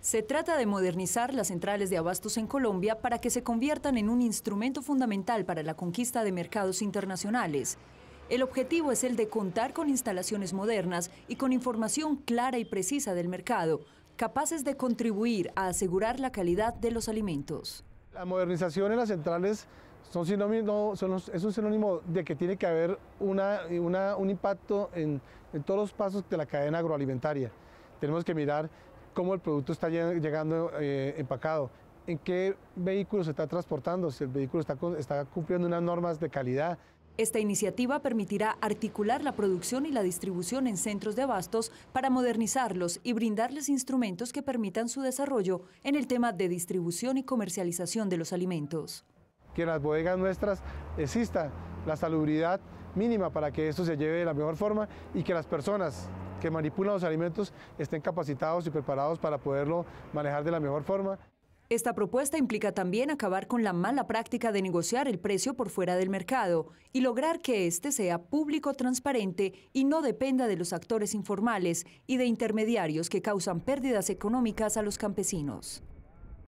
Se trata de modernizar las centrales de abastos en Colombia para que se conviertan en un instrumento fundamental para la conquista de mercados internacionales. El objetivo es el de contar con instalaciones modernas y con información clara y precisa del mercado, capaces de contribuir a asegurar la calidad de los alimentos. La modernización en las centrales es un sinónimo de que tiene que haber un impacto en, en todos los pasos de la cadena agroalimentaria. Tenemos que mirar cómo el producto está llegando eh, empacado, en qué vehículo se está transportando, si el vehículo está, cumpliendo unas normas de calidad. Esta iniciativa permitirá articular la producción y la distribución en centros de abastos para modernizarlos y brindarles instrumentos que permitan su desarrollo en el tema de distribución y comercialización de los alimentos. Que las bodegas nuestras existan la salubridad mínima para que esto se lleve de la mejor forma y que las personas que manipulan los alimentos estén capacitados y preparados para poderlo manejar de la mejor forma. Esta propuesta implica también acabar con la mala práctica de negociar el precio por fuera del mercado y lograr que este sea público, transparente y no dependa de los actores informales y de intermediarios que causan pérdidas económicas a los campesinos.